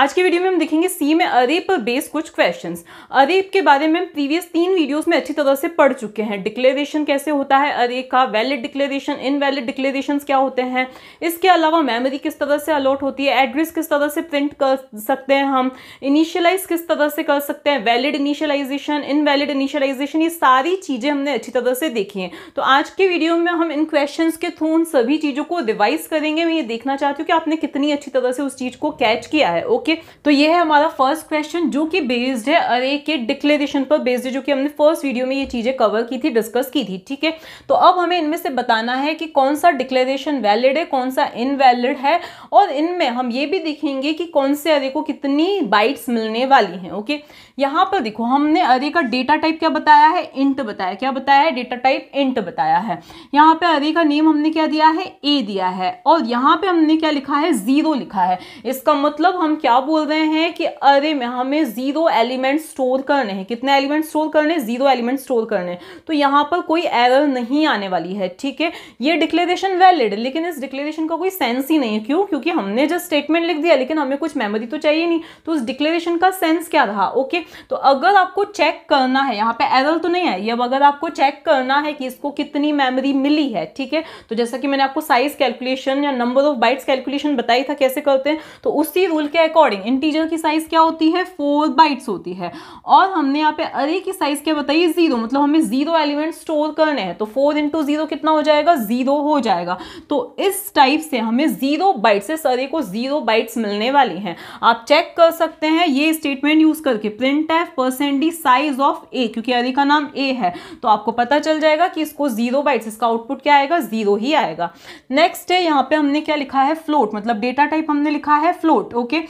आज के वीडियो में हम देखेंगे सी में अरे पर बेस कुछ क्वेश्चंस अरे के बारे में हम प्रीवियस तीन वीडियोस में अच्छी तरह से पढ़ चुके हैं डिक्लेरेशन कैसे होता है अरे का वैलिड डिक्लेरेशन इनवैलिड डिक्लेरेशन क्या होते हैं इसके अलावा मेमोरी किस तरह से अलॉट होती है एड्रेस किस तरह से प्रिंट कर सकते हैं हम इनिशियलाइज किस तरह से कर सकते हैं वैलिड इनिशियलाइजेशन इनवैलिड इनिशियलाइजेशन ये सारी चीज़ें हमने अच्छी तरह से देखी हैं तो आज के वीडियो में हम इन क्वेश्चन के थ्रू उन सभी चीज़ों को रिवाइज करेंगे मैं ये देखना चाहती हूँ कि आपने कितनी अच्छी तरह से उस चीज़ को कैच किया है ओके ओके तो ये है हमारा फर्स्ट क्वेश्चन जो कि बेस्ड है अरे के डिक्लेरेशन पर बेस्ड है जो कि हमने फर्स्ट वीडियो में ये चीज़ें कवर की थी डिस्कस की थी ठीक है तो अब हमें इनमें से बताना है कि कौन सा डिक्लेरेशन वैलिड है कौन सा इनवैलिड है और इनमें हम ये भी देखेंगे कि कौन से अरे को कितनी बाइट्स मिलने वाली हैं ओके यहां पर देखो हमने अरे का डेटा टाइप क्या बताया है इंट बताया क्या बताया है डेटा टाइप इंट बताया है यहां पे अरे का नेम हमने क्या दिया है ए दिया है और यहां पे हमने क्या लिखा है ज़ीरो लिखा है इसका मतलब हम क्या बोल रहे हैं कि अरे में हमें ज़ीरो एलिमेंट स्टोर करने हैं कितने एलिमेंट स्टोर करने ज़ीरो एलिमेंट स्टोर करने तो यहां पर कोई एरर नहीं आने वाली है ठीक है ये डिक्लेरेशन वैलिड लेकिन इस डिक्लेरेशन का कोई सेंस ही नहीं है क्यों क्योंकि हमने जस्ट स्टेटमेंट लिख दिया लेकिन हमें कुछ मेमोरी तो चाहिए नहीं तो उस डिक्लेरेशन का सेंस क्या रहा ओके तो अगर आपको चेक करना है यहाँ पे एरर तो नहीं है ये अगर आपको चेक करना है कि इसको कितनी मेमोरी मिली है ठीक है तो जैसा कि मैंने आपको साइज कैलकुलेशन या नंबर ऑफ बाइट्स कैलकुलेशन बताई था कैसे करते हैं तो उसी रूल के अकॉर्डिंग इंटीजर की साइज क्या होती है फोर बाइट्स होती है और हमने यहाँ पे अरे की साइज क्या बताई जीरो मतलब हमें जीरो एलिमेंट स्टोर करने हैं तो फोर इंटू जीरो कितना हो जाएगा जीरो हो जाएगा तो इस टाइप से हमें जीरो बाइट्स अरे को जीरो बाइट्स मिलने वाली हैं आप चेक कर सकते हैं ये स्टेटमेंट यूज करके print print printf percentage size of a क्योंकि अरे का नाम ए है तो आपको पता चल जाएगा कि इसको जीरो बाइट्स इसका आउटपुट क्या आएगा जीरो ही आएगा नेक्स्ट है यहाँ पे हमने क्या लिखा है फ्लोट मतलब डेटा टाइप हमने लिखा है फ्लोट ओके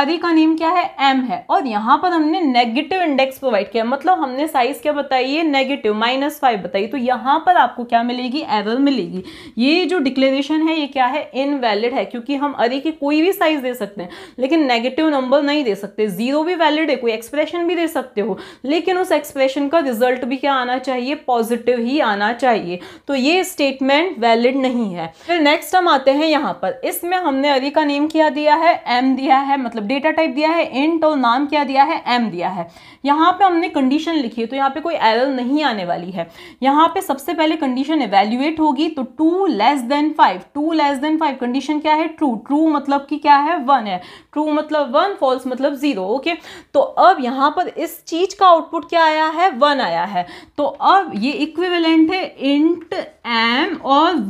अरे का नेम क्या है एम है और यहाँ पर हमने नेगेटिव इंडेक्स प्रोवाइड किया मतलब हमने साइज क्या बताई है नेगेटिव माइनस फाइव बताई तो यहाँ पर आपको क्या मिलेगी एरर मिलेगी ये जो डिक्लेरेशन है ये क्या है इनवैलिड है क्योंकि हम अरे की कोई भी साइज दे सकते हैं लेकिन नेगेटिव नंबर नहीं दे सकते जीरो भी वैलिड है कोई एक्सप्रेशन एक्सप्रेशन भी दे सकते हो लेकिन उस एक्सप्रेशन का रिजल्ट भी क्या आना चाहिए पॉजिटिव ही आना चाहिए तो ये स्टेटमेंट वैलिड नहीं है फिर नेक्स्ट हम आते हैं यहाँ पर इसमें हमने अरी का नेम क्या दिया है एम दिया है मतलब डेटा टाइप दिया है इंट और नाम क्या दिया है एम दिया है यहाँ पे हमने कंडीशन लिखी है तो यहाँ पे कोई एरर नहीं आने वाली है यहाँ पे सबसे पहले कंडीशन एवेल्युएट होगी तो two less than five two less than five condition क्या है ट्रू ट्रू मतलब कि क्या है वन है ट्रू मतलब वन फॉल्स मतलब ज़ीरो ओके तो अब यहाँ पर इस चीज़ का आउटपुट क्या आया है वन आया है तो अब ये इक्विवेलेंट है इंट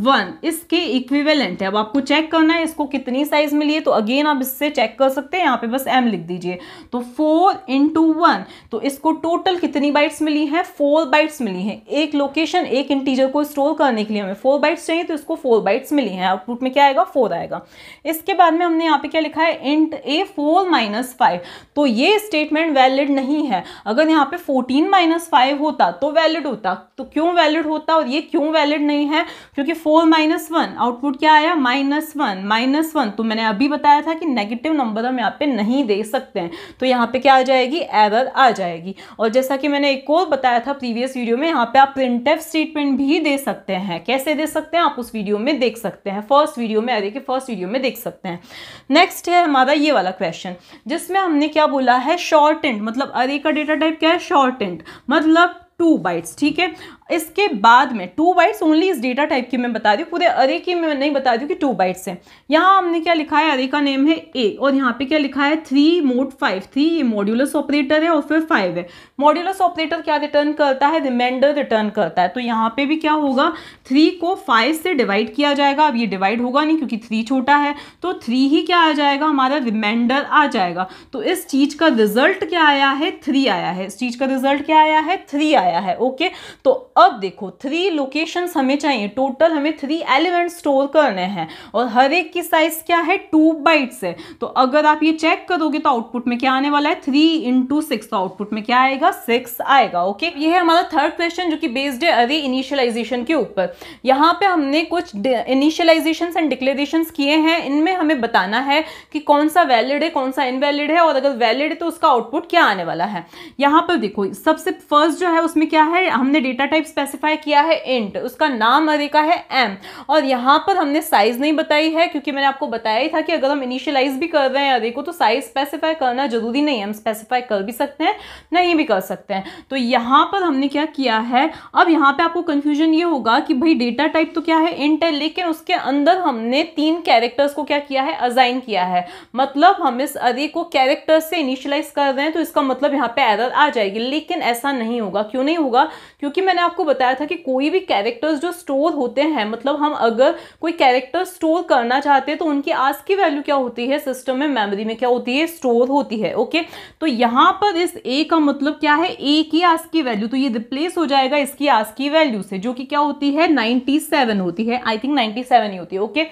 वन इसके इक्विवेलेंट है अब आपको चेक करना है इसको कितनी साइज मिली है तो अगेन आप इससे चेक कर सकते हैं यहाँ पे बस एम लिख दीजिए तो फोर इंटू वन तो इसको टोटल कितनी बाइट्स मिली है फोर बाइट्स मिली है एक लोकेशन एक इंटीजर को स्टोर करने के लिए हमें फोर बाइट्स चाहिए तो इसको फोर बाइट्स मिली हैं आउटपुट में क्या आएगा फोर आएगा इसके बाद में हमने यहाँ पे क्या लिखा है int a four minus five तो ये स्टेटमेंट वैलिड नहीं है अगर यहाँ पे फोर्टीन माइनस फाइव होता तो वैलिड होता तो क्यों वैलिड होता और ये क्यों वैलिड नहीं है क्योंकि फोर माइनस वन आउटपुट क्या आया माइनस वन माइनस वन तो मैंने अभी बताया था कि नेगेटिव नंबर हम यहाँ पे नहीं दे सकते हैं तो यहाँ पे क्या आ जाएगी एरर आ जाएगी और जैसा कि मैंने एक और बताया था प्रीवियस वीडियो में यहाँ पे आप प्रिंट स्टेटमेंट भी दे सकते हैं कैसे दे सकते हैं आप उस वीडियो में देख सकते हैं फर्स्ट वीडियो में अरे के फर्स्ट वीडियो में देख सकते हैं नेक्स्ट है हमारा ये वाला क्वेश्चन जिसमें हमने क्या बोला है शॉर्ट एंड मतलब अरे का डेटा टाइप क्या है शॉर्ट एंड मतलब टू बाइट्स ठीक है इसके बाद में टू बाइट्स ओनली इस डेटा टाइप की मैं बता दी पूरे अरे की मैं नहीं बता दी कि टू बाइट्स है यहाँ हमने क्या लिखा है अरे का नेम है ए और यहाँ पे क्या लिखा है थ्री मोड फाइव थ्री ये मॉड्यूलस ऑपरेटर है और फिर फाइव है मॉड्यूलस ऑपरेटर क्या रिटर्न करता है रिमाइंडर रिटर्न करता है तो यहाँ पे भी क्या होगा थ्री को फाइव से डिवाइड किया जाएगा अब ये डिवाइड होगा नहीं क्योंकि थ्री छोटा है तो थ्री ही क्या आ जाएगा हमारा रिमाइंडर आ जाएगा तो इस चीज़ का रिजल्ट क्या आया है थ्री आया है इस चीज़ का रिजल्ट क्या आया है थ्री आया है ओके तो अब देखो थ्री लोकेशंस हमें चाहिए टोटल हमें थ्री एलिमेंट स्टोर करने हैं और हर एक की साइज क्या है टू बाइट्स है तो अगर आप ये चेक करोगे तो आउटपुट में क्या आने वाला है थ्री इंटू सिक्स तो आउटपुट में क्या आएगा सिक्स आएगा ओके ये है हमारा थर्ड क्वेश्चन जो कि बेस्ड है अरे इनिशियलाइजेशन के ऊपर यहाँ पे हमने कुछ इनिशियलाइजेशन एंड डिक्लेरेशन किए हैं इनमें हमें बताना है कि कौन सा वैलिड है कौन सा इनवैलिड है और अगर वैलिड है तो उसका आउटपुट क्या आने वाला है यहाँ पर देखो सबसे फर्स्ट जो है उसमें क्या है हमने डेटा टाइप टाइप स्पेसिफाई किया है इंट उसका नाम अरे का है एम और यहाँ पर हमने साइज़ नहीं बताई है क्योंकि मैंने आपको बताया ही था कि अगर हम इनिशियलाइज भी कर रहे हैं अरे को तो साइज़ स्पेसिफाई करना ज़रूरी नहीं है हम स्पेसिफाई कर भी सकते हैं नहीं भी कर सकते हैं तो यहाँ पर हमने क्या किया है अब यहाँ पर आपको कन्फ्यूजन ये होगा कि भाई डेटा टाइप तो क्या है इंट है लेकिन उसके अंदर हमने तीन कैरेक्टर्स को क्या किया है अजाइन किया है मतलब हम इस अरे को कैरेक्टर्स से इनिशियलाइज कर रहे हैं तो इसका मतलब यहाँ पर एरर आ जाएगी लेकिन ऐसा नहीं होगा क्यों नहीं होगा क्योंकि मैंने आपको बताया था कि कोई भी कैरेक्टर्स जो स्टोर होते हैं मतलब हम अगर कोई कैरेक्टर स्टोर करना चाहते हैं तो उनकी आज की वैल्यू क्या होती है सिस्टम में मेमोरी में क्या होती है स्टोर होती है ओके तो यहाँ पर इस ए का मतलब क्या है ए की आज की वैल्यू तो ये रिप्लेस हो जाएगा इसकी आज की वैल्यू से जो कि क्या होती है 97 होती है आई थिंक 97 ही होती है ओके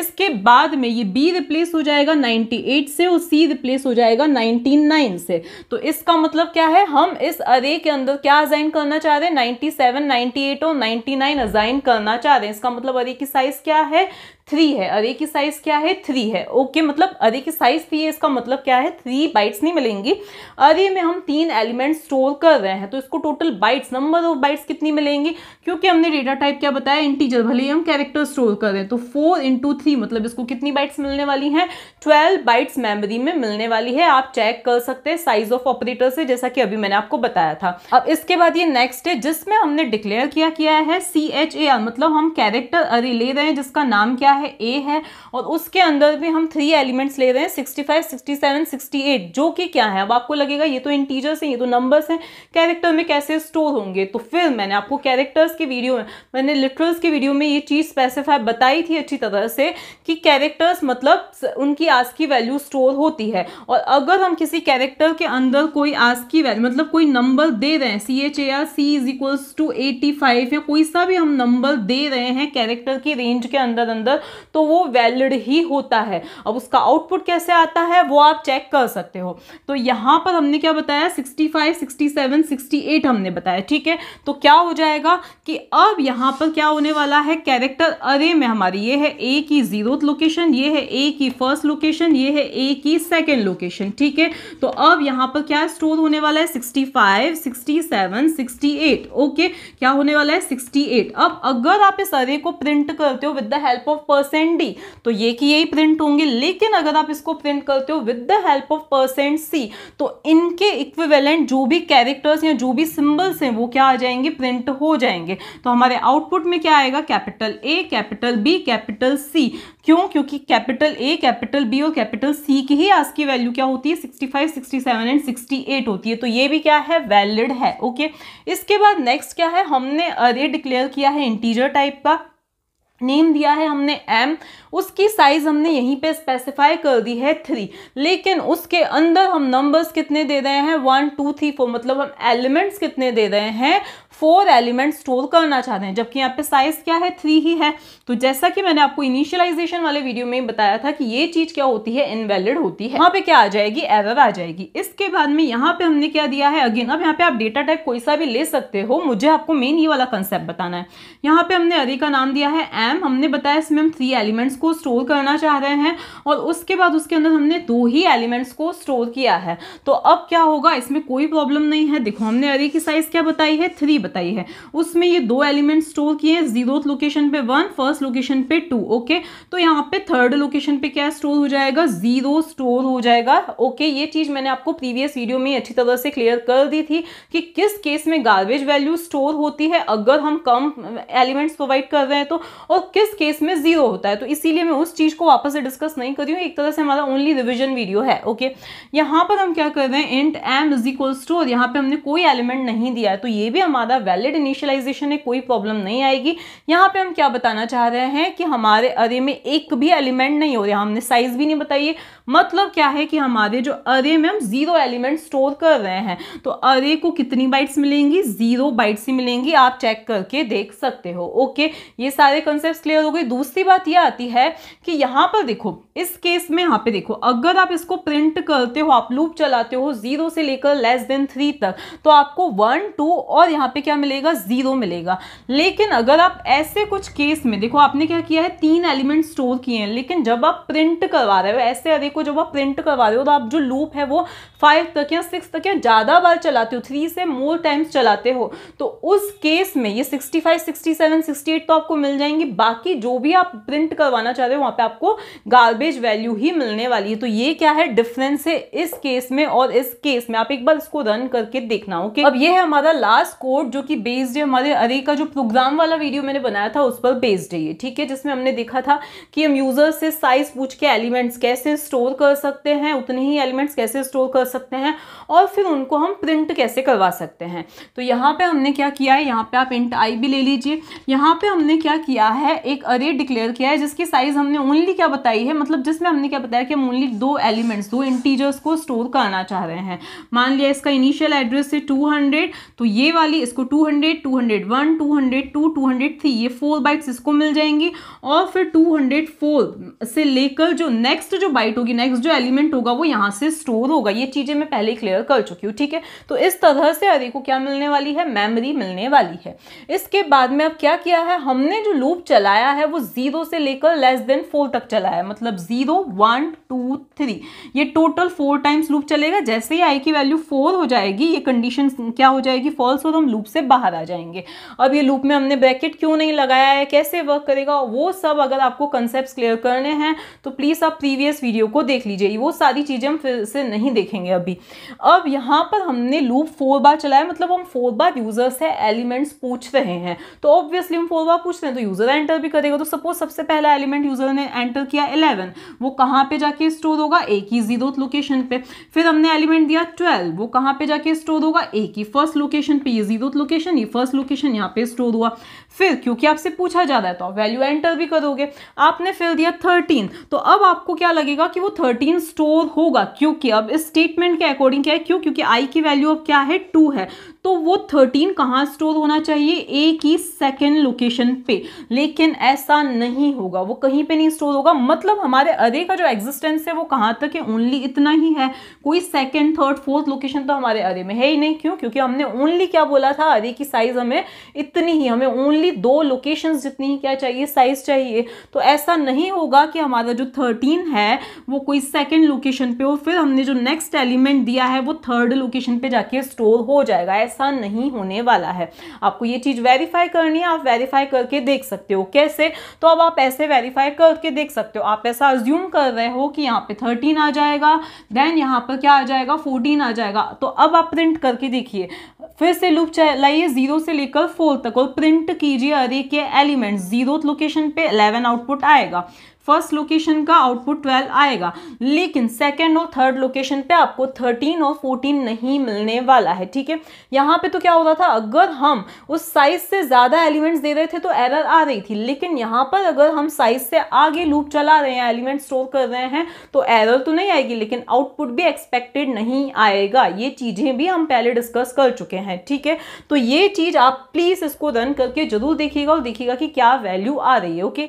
इसके बाद में ये बी रिप्लेस हो जाएगा 98 से और सी रिप्लेस हो जाएगा 99 से तो इसका मतलब क्या है हम इस अरे के अंदर क्या असाइन करना चाह रहे हैं 97 एट और नाइन अजाइन करना चाह रहे हैं इसका मतलब अरे की साइज क्या है थ्री है अरे की साइज क्या है थ्री है ओके मतलब अरे की साइज थ्री है इसका मतलब क्या है थ्री बाइट्स नहीं मिलेंगी अरे में हम तीन एलिमेंट स्टोर कर रहे हैं तो इसको total bytes number of bytes कितनी मिलेंगी क्योंकि हमने डेटा टाइप क्या बताया इंटीजर भले ही हम कैरेक्टर स्टोर कर रहे हैं तो फोर इंटू थ्री मतलब इसको कितनी बाइट्स मिलने वाली है ट्वेल्व बाइट्स मेमोरी में मिलने वाली है आप चेक कर सकते हैं साइज ऑफ ऑपरेटर से जैसा कि अभी मैंने आपको बताया था अब इसके बाद ये नेक्स्ट है जिसमें हमने डिक्लेयर किया किया है सी एच ए आर मतलब हम कैरेक्टर अरे ले रहे हैं जिसका नाम क्या क्या है ए है और उसके अंदर भी हम थ्री एलिमेंट्स ले रहे हैं 65, 67, 68 जो कि क्या है अब आपको लगेगा ये तो इंटीजर्स हैं ये तो नंबर्स हैं कैरेक्टर में कैसे स्टोर होंगे तो फिर मैंने आपको कैरेक्टर्स के वीडियो में मैंने लिटरल्स के वीडियो में ये चीज़ स्पेसिफाई बताई थी अच्छी तरह से कि कैरेक्टर्स मतलब उनकी आज की वैल्यू स्टोर होती है और अगर हम किसी कैरेक्टर के अंदर कोई आज की वैल्यू मतलब कोई नंबर दे रहे हैं C H A R C is equals to eighty five या कोई सा भी हम नंबर दे रहे हैं कैरेक्टर की रेंज के अंदर अंदर तो वो वैलिड ही होता है अब उसका आउटपुट कैसे आता है वो आप चेक कर सकते हो तो यहाँ पर हमने क्या बताया 65, 67, 68 हमने बताया ठीक है तो क्या हो जाएगा कि अब यहाँ पर क्या होने वाला है कैरेक्टर अरे में हमारी ये है ए की जीरोथ लोकेशन ये है ए की फर्स्ट लोकेशन ये है ए की सेकेंड लोकेशन ठीक है तो अब यहाँ पर क्या स्टोर होने वाला है sixty five sixty seven sixty eight okay क्या होने वाला है सिक्सटी एट अब अगर आप इस अरे को प्रिंट करते हो with the help of percent D तो ये कि यही प्रिंट होंगे लेकिन अगर आप इसको प्रिंट करते हो with the help of percent C तो इनके इक्विवेलेंट जो भी कैरेक्टर्स या जो भी सिंबल्स हैं वो क्या आ जाएंगे प्रिंट हो जाएंगे तो हमारे आउटपुट में क्या आएगा capital A capital B capital C क्यों क्योंकि कैपिटल ए कैपिटल बी और कैपिटल सी की ही आज की वैल्यू क्या होती है 65, 67 एंड 68 होती है तो ये भी क्या है वैलिड है ओके इसके बाद नेक्स्ट क्या है हमने अरे डिक्लेयर किया है इंटीजर टाइप का नेम दिया है हमने एम उसकी साइज हमने यहीं पे स्पेसिफाई कर दी है थ्री लेकिन उसके अंदर हम नंबर्स कितने दे रहे हैं वन टू थ्री फोर मतलब हम एलिमेंट्स कितने दे रहे हैं फोर एलिमेंट स्टोर करना चाहते हैं जबकि यहाँ पे साइज क्या है थ्री ही है तो जैसा कि मैंने आपको इनिशियलाइजेशन वाले वीडियो में बताया था कि ये चीज क्या होती है इनवैलिड होती है यहाँ पे क्या आ जाएगी एरर आ जाएगी इसके बाद में यहाँ पे हमने क्या दिया है अगेन अब यहाँ पे आप डेटा टाइप कोई सा भी ले सकते हो मुझे आपको मेन ये वाला कंसेप्ट बताना है यहाँ पे हमने अरे का नाम दिया है एम हमने बताया इसमें हम थ्री एलिमेंट्स को स्टोर करना चाह रहे हैं और उसके बाद उसके अंदर हमने दो ही एलिमेंट्स को स्टोर किया है तो अब क्या होगा इसमें कोई प्रॉब्लम नहीं है देखो हमने अरे की साइज क्या बताई है थ्री बताई है उसमें ये दो एलिमेंट स्टोर किए हैं जीरोथ लोकेशन पे वन फर्स्ट लोकेशन पे टू ओके तो यहाँ पे थर्ड लोकेशन पे क्या स्टोर हो जाएगा जीरो स्टोर हो जाएगा ओके ये चीज़ मैंने आपको प्रीवियस वीडियो में अच्छी तरह से क्लियर कर दी थी कि किस केस में गार्बेज वैल्यू स्टोर होती है अगर हम कम एलिमेंट्स प्रोवाइड कर रहे हैं तो और किस केस में जीरो होता है तो इसीलिए मैं उस चीज़ को वापस से डिस्कस नहीं कर रही हूँ एक तरह से हमारा ओनली रिविजन वीडियो है ओके यहाँ पर हम क्या कर रहे हैं int M is equals to और यहाँ पे हमने कोई एलिमेंट नहीं दिया है तो ये भी हमारा हमारा वैलिड इनिशियलाइजेशन है कोई प्रॉब्लम नहीं आएगी यहाँ पे हम क्या बताना चाह रहे हैं कि हमारे अरे में एक भी एलिमेंट नहीं हो रहा हमने साइज भी नहीं बताई मतलब क्या है कि हमारे जो अरे में हम जीरो एलिमेंट स्टोर कर रहे हैं तो अरे को कितनी बाइट्स मिलेंगी जीरो बाइट्स ही मिलेंगी आप चेक करके देख सकते हो ओके ये सारे कॉन्सेप्ट क्लियर हो गए दूसरी बात यह आती है कि यहाँ पर देखो इस केस में यहाँ पे देखो अगर आप इसको प्रिंट करते हो आप लूप चलाते हो जीरो से लेकर लेस देन थ्री तक तो आपको वन टू और यहाँ पे क्या मिलेगा ज़ीरो मिलेगा लेकिन अगर आप ऐसे कुछ केस में देखो आपने क्या किया है तीन एलिमेंट स्टोर किए हैं लेकिन जब आप प्रिंट करवा रहे हो ऐसे अरे को जब आप प्रिंट करवा रहे हो तो आप जो लूप है वो फाइव तक या सिक्स तक या ज़्यादा बार चलाते हो थ्री से मोर टाइम्स चलाते हो तो उस केस में ये sixty five sixty seven sixty eight तो आपको मिल जाएंगी बाकी जो भी आप प्रिंट करवाना चाह रहे हो वहां पे आपको गार्बेज वैल्यू ही मिलने वाली है तो ये क्या है डिफरेंस है इस केस में और इस केस में आप एक बार इसको रन करके देखना ओके अब ये है हमारा लास्ट कोड जो कि बेस्ड है हमारे अरे का जो प्रोग्राम वाला वीडियो मैंने बनाया था उस पर बेस्ड है ये ठीक है जिसमें हमने देखा था कि हम यूज़र से साइज पूछ के एलिमेंट्स कैसे स्टोर कर सकते हैं उतने ही एलिमेंट्स कैसे स्टोर कर सकते हैं और फिर उनको हम प्रिंट कैसे करवा सकते हैं तो यहाँ पर हमने क्या किया है यहाँ पर आप इंट आई भी ले लीजिए यहाँ पर हमने क्या किया है एक अरे डिक्लेयर किया है जिसकी साइज़ हमने ओनली क्या बताई है मतलब जिसमें हमने क्या बताया कि हम ओनली दो एलिमेंट्स दो इंटीजर्स को स्टोर करना चाह रहे हैं मान लिया इसका इनिशियल एड्रेस है 200 तो ये वाली इसको two hundred two hundred one two hundred two two hundred three ये फोर बाइट्स इसको मिल जाएंगी और फिर टू हंड्रेड फोर से लेकर जो नेक्स्ट जो बाइट होगी नेक्स्ट जो एलिमेंट होगा वो यहाँ से स्टोर होगा ये चीज़ें मैं पहले क्लियर कर चुकी हूँ ठीक है तो इस तरह से अरे को क्या मिलने वाली है मेमरी मिलने वाली है इसके बाद में अब क्या किया है हमने जो लूप चलाया है वो जीरो से लेकर लेस देन फोर तक चलाया है मतलब जीरो वन टू थ्री ये टोटल फोर टाइम्स लूप चलेगा जैसे ही आई की वैल्यू फोर हो जाएगी ये कंडीशन क्या हो जाएगी फॉल्स और हम लूप से बाहर आ जाएंगे अब ये लूप में हमने ब्रैकेट क्यों नहीं लगाया है कैसे वर्क करेगा वो सब अगर आपको कंसेप्ट क्लियर करने हैं तो प्लीज़ आप प्रीवियस वीडियो को देख लीजिए वो सारी चीज़ें हम फिर से नहीं देखेंगे अभी अब यहां पर हमने लूप फोर बार चलाया मतलब हम फोर बार यूज़र से एलिमेंट्स पूछ रहे हैं तो ऑब्वियसली हम फोर बार पूछ रहे हैं तो यूज़र एंटर भी करेगा तो सपोज सबसे पहला एलिमेंट यूज़र ने एंटर किया इलेवन वो कहां पर जाके स्टोर होगा एक ही जीरो लोकेशन पे फिर हमने एलिमेंट दिया ट्वेल्व वो कहां पर जाके स्टोर होगा एक ही फर्स्ट लोकेशन पे जीरो लोकेशन ये फर्स्ट लोकेशन यहाँ पे स्टोर हुआ फिर क्योंकि आपसे पूछा जा रहा है तो आप वैल्यू एंटर भी करोगे आपने फिल दिया थर्टीन तो अब आपको क्या लगेगा कि वो थर्टीन स्टोर होगा क्योंकि अब इस स्टेटमेंट के अकॉर्डिंग क्या है क्यों क्योंकि आई की वैल्यू अब क्या है टू है तो वो थर्टीन कहाँ स्टोर होना चाहिए ए की सेकेंड लोकेशन पे लेकिन ऐसा नहीं होगा वो कहीं पे नहीं स्टोर होगा मतलब हमारे अरे का जो एग्जिस्टेंस है वो कहाँ तक है ओनली इतना ही है कोई सेकेंड थर्ड फोर्थ लोकेशन तो हमारे अरे में है ही नहीं क्यों क्योंकि हमने ओनली क्या बोला था अरे की साइज़ हमें इतनी ही हमें ओनली दो लोकेशन जितनी ही क्या चाहिए साइज़ चाहिए तो ऐसा नहीं होगा कि हमारा जो थर्टीन है वो कोई सेकेंड लोकेशन पे और फिर हमने जो नेक्स्ट एलिमेंट दिया है वो थर्ड लोकेशन पे जाके स्टोर हो जाएगा ऐसा ऐसा नहीं होने वाला है आपको ये चीज़ वेरीफाई करनी है आप वेरीफाई करके देख सकते हो कैसे तो अब आप ऐसे वेरीफाई करके देख सकते हो आप ऐसा अज्यूम कर रहे हो कि यहाँ पे थर्टीन आ जाएगा देन यहाँ पर क्या आ जाएगा फोर्टीन आ जाएगा तो अब आप प्रिंट करके देखिए फिर से लूप चलाइए जीरो से लेकर फोर तक और प्रिंट कीजिए अरे के एलिमेंट जीरो लोकेशन पे इलेवन आउटपुट आएगा फर्स्ट लोकेशन का आउटपुट ट्वेल्व आएगा लेकिन सेकेंड और थर्ड लोकेशन पे आपको थर्टीन और फोर्टीन नहीं मिलने वाला है ठीक है यहाँ पे तो क्या होता था अगर हम उस साइज से ज़्यादा एलिमेंट्स दे रहे थे तो एरर आ रही थी लेकिन यहाँ पर अगर हम साइज से आगे लूप चला रहे हैं एलिमेंट स्टोर कर रहे हैं तो एरर तो नहीं आएगी लेकिन आउटपुट भी एक्सपेक्टेड नहीं आएगा ये चीज़ें भी हम पहले डिस्कस कर चुके हैं ठीक है तो ये चीज़ आप प्लीज़ इसको रन करके जरूर देखिएगा और देखिएगा कि क्या वैल्यू आ रही है ओके